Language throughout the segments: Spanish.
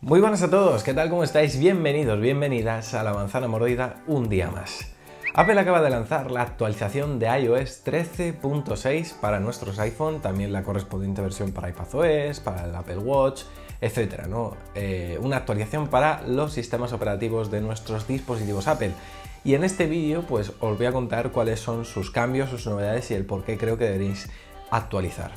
Muy buenas a todos, ¿qué tal? ¿Cómo estáis? Bienvenidos, bienvenidas a la manzana mordida un día más. Apple acaba de lanzar la actualización de iOS 13.6 para nuestros iPhone, también la correspondiente versión para iPadOS, para el Apple Watch, etc. ¿no? Eh, una actualización para los sistemas operativos de nuestros dispositivos Apple. Y en este vídeo pues os voy a contar cuáles son sus cambios, sus novedades y el por qué creo que deberéis actualizar.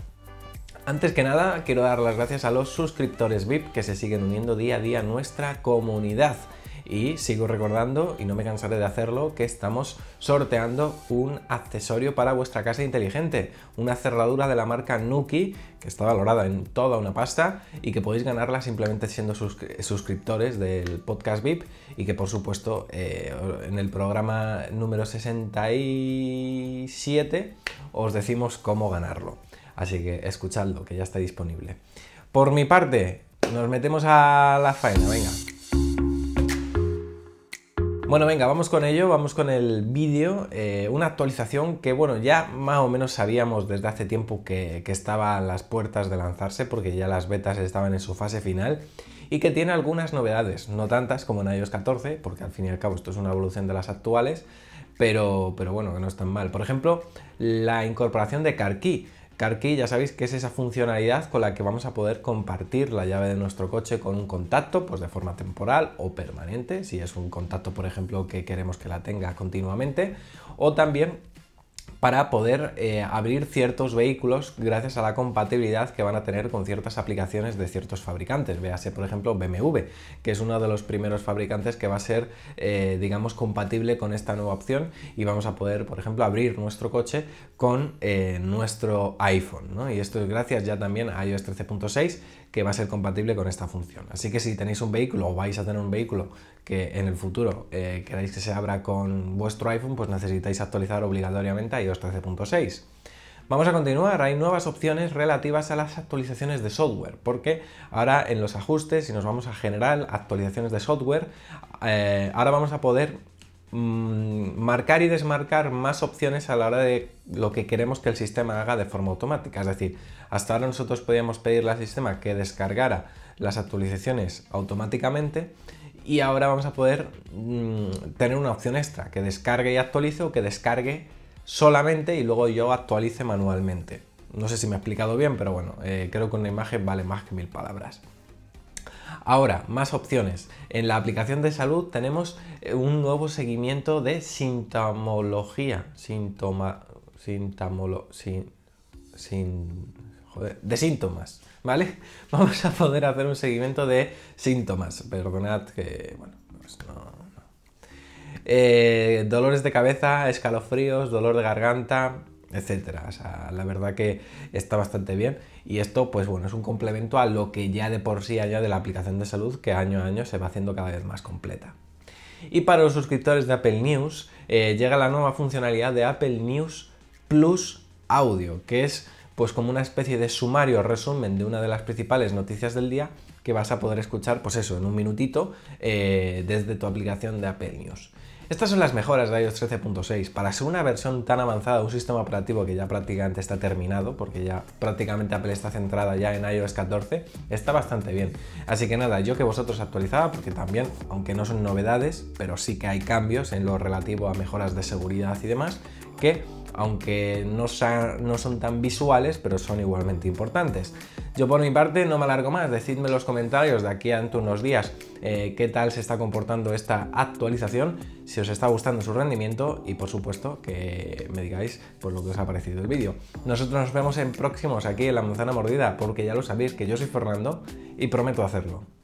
Antes que nada, quiero dar las gracias a los suscriptores VIP que se siguen uniendo día a día a nuestra comunidad. Y sigo recordando, y no me cansaré de hacerlo, que estamos sorteando un accesorio para vuestra casa inteligente, una cerradura de la marca Nuki, que está valorada en toda una pasta, y que podéis ganarla simplemente siendo suscriptores del podcast VIP, y que por supuesto eh, en el programa número 67 os decimos cómo ganarlo. Así que escuchadlo, que ya está disponible. Por mi parte, nos metemos a la faena, venga. Bueno, venga, vamos con ello, vamos con el vídeo, eh, una actualización que, bueno, ya más o menos sabíamos desde hace tiempo que, estaban estaba a las puertas de lanzarse, porque ya las betas estaban en su fase final, y que tiene algunas novedades, no tantas como en iOS 14, porque al fin y al cabo esto es una evolución de las actuales, pero, pero bueno, que no es mal. Por ejemplo, la incorporación de CarQui, Car ya sabéis que es esa funcionalidad con la que vamos a poder compartir la llave de nuestro coche con un contacto, pues de forma temporal o permanente, si es un contacto, por ejemplo, que queremos que la tenga continuamente, o también para poder eh, abrir ciertos vehículos gracias a la compatibilidad que van a tener con ciertas aplicaciones de ciertos fabricantes. Véase, por ejemplo, BMW, que es uno de los primeros fabricantes que va a ser, eh, digamos, compatible con esta nueva opción y vamos a poder, por ejemplo, abrir nuestro coche con eh, nuestro iPhone. Y esto es gracias ya también a iOS 13.6 que va a ser compatible con esta función. Así que si tenéis un vehículo o vais a tener un vehículo que en el futuro queráis que se abra con vuestro iPhone, pues necesitáis actualizar obligatoriamente iOS 13.6. Vamos a continuar, hay nuevas opciones relativas a las actualizaciones de software, porque ahora en los ajustes, si nos vamos a general, actualizaciones de software, eh, ahora vamos a poder mm, marcar y desmarcar más opciones a la hora de lo que queremos que el sistema haga de forma automática. Es decir, hasta ahora nosotros podíamos pedirle al sistema que descargara las actualizaciones automáticamente, y ahora vamos a poder mm, tener una opción extra, que descargue y actualice o que descargue solamente y luego yo actualice manualmente. No sé si me he explicado bien, pero bueno, eh, creo que una imagen vale más que mil palabras. Ahora, más opciones. En la aplicación de salud tenemos eh, un nuevo seguimiento de sintomología. Sintoma. Sintamolo. Sin, sin, joder, de síntomas, ¿vale? Vamos a poder hacer un seguimiento de síntomas. Perdonad que, bueno, pues no, eh, dolores de cabeza, escalofríos, dolor de garganta, etcétera. O sea, la verdad que está bastante bien. Y esto, pues bueno, es un complemento a lo que ya de por sí de la aplicación de salud, que año a año se va haciendo cada vez más completa. Y para los suscriptores de Apple News, eh, llega la nueva funcionalidad de Apple News Plus Audio, que es pues como una especie de sumario o resumen de una de las principales noticias del día que vas a poder escuchar, pues eso, en un minutito eh, desde tu aplicación de Apple News. Estas son las mejoras de iOS 13.6. Para ser una versión tan avanzada de un sistema operativo que ya prácticamente está terminado, porque ya prácticamente Apple está centrada ya en iOS 14, está bastante bien. Así que nada, yo que vosotros actualizaba, porque también, aunque no son novedades, pero sí que hay cambios en lo relativo a mejoras de seguridad y demás, que aunque no, son tan visuales, pero son igualmente importantes. Yo por mi parte no me alargo más, decidme en los comentarios de aquí a unos días eh, qué tal se está comportando esta actualización, si os está gustando su rendimiento y por supuesto que me digáis por pues, lo que os ha parecido el vídeo. Nosotros nos vemos en próximos aquí en La Manzana Mordida porque ya lo sabéis que yo soy Fernando y prometo hacerlo.